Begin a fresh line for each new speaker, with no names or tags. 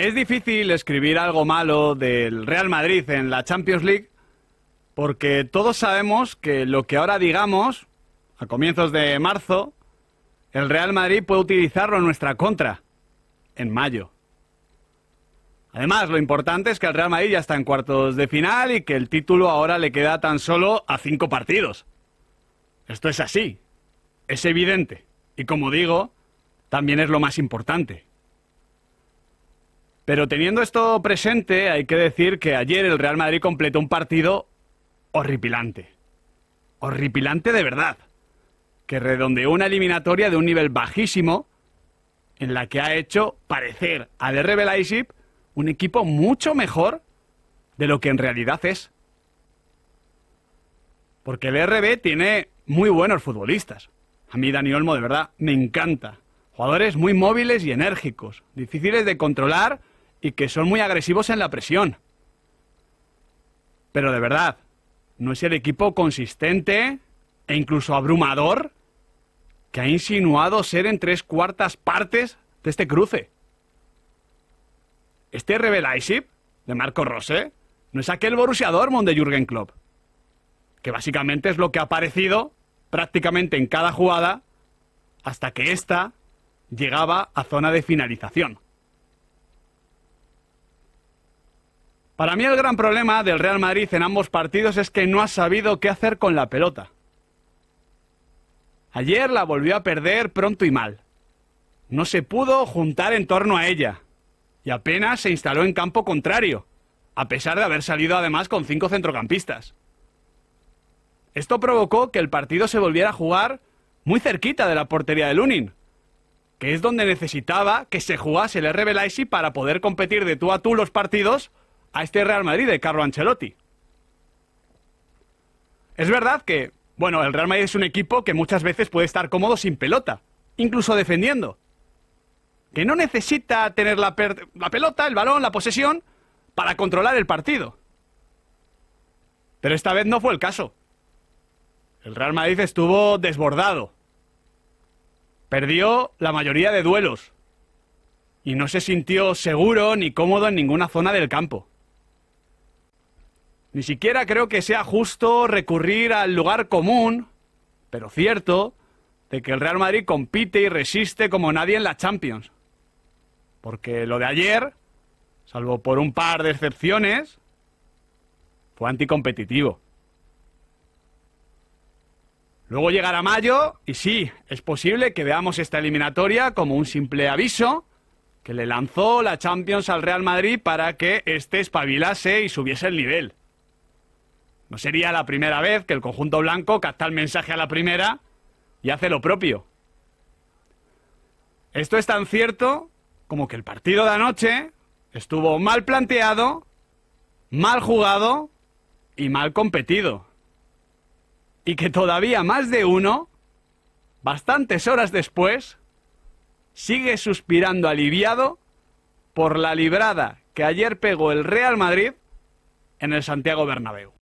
Es difícil escribir algo malo del Real Madrid en la Champions League porque todos sabemos que lo que ahora digamos, a comienzos de marzo, el Real Madrid puede utilizarlo en nuestra contra, en mayo. Además, lo importante es que el Real Madrid ya está en cuartos de final y que el título ahora le queda tan solo a cinco partidos. Esto es así, es evidente, y como digo, también es lo más importante. Pero teniendo esto presente, hay que decir que ayer el Real Madrid completó un partido horripilante. Horripilante de verdad. Que redondeó una eliminatoria de un nivel bajísimo en la que ha hecho parecer a RB Leipzig un equipo mucho mejor de lo que en realidad es. Porque el RB tiene muy buenos futbolistas. A mí Dani Olmo de verdad me encanta. Jugadores muy móviles y enérgicos, difíciles de controlar y que son muy agresivos en la presión. Pero de verdad, ¿no es el equipo consistente e incluso abrumador que ha insinuado ser en tres cuartas partes de este cruce? Este Isip de Marco Rosé no es aquel Borussia Dortmund de Jürgen Klopp, que básicamente es lo que ha aparecido prácticamente en cada jugada hasta que ésta llegaba a zona de finalización. Para mí el gran problema del Real Madrid en ambos partidos es que no ha sabido qué hacer con la pelota. Ayer la volvió a perder pronto y mal. No se pudo juntar en torno a ella. Y apenas se instaló en campo contrario, a pesar de haber salido además con cinco centrocampistas. Esto provocó que el partido se volviera a jugar muy cerquita de la portería de Lunin, que es donde necesitaba que se jugase el RB para poder competir de tú a tú los partidos a este Real Madrid de Carlo Ancelotti. Es verdad que, bueno, el Real Madrid es un equipo que muchas veces puede estar cómodo sin pelota, incluso defendiendo. Que no necesita tener la, la pelota, el balón, la posesión para controlar el partido. Pero esta vez no fue el caso. El Real Madrid estuvo desbordado. Perdió la mayoría de duelos. Y no se sintió seguro ni cómodo en ninguna zona del campo. Ni siquiera creo que sea justo recurrir al lugar común, pero cierto, de que el Real Madrid compite y resiste como nadie en la Champions. Porque lo de ayer, salvo por un par de excepciones, fue anticompetitivo. Luego llegará mayo y sí, es posible que veamos esta eliminatoria como un simple aviso que le lanzó la Champions al Real Madrid para que este espabilase y subiese el nivel. No sería la primera vez que el conjunto blanco capta el mensaje a la primera y hace lo propio. Esto es tan cierto como que el partido de anoche estuvo mal planteado, mal jugado y mal competido. Y que todavía más de uno, bastantes horas después, sigue suspirando aliviado por la librada que ayer pegó el Real Madrid en el Santiago Bernabéu.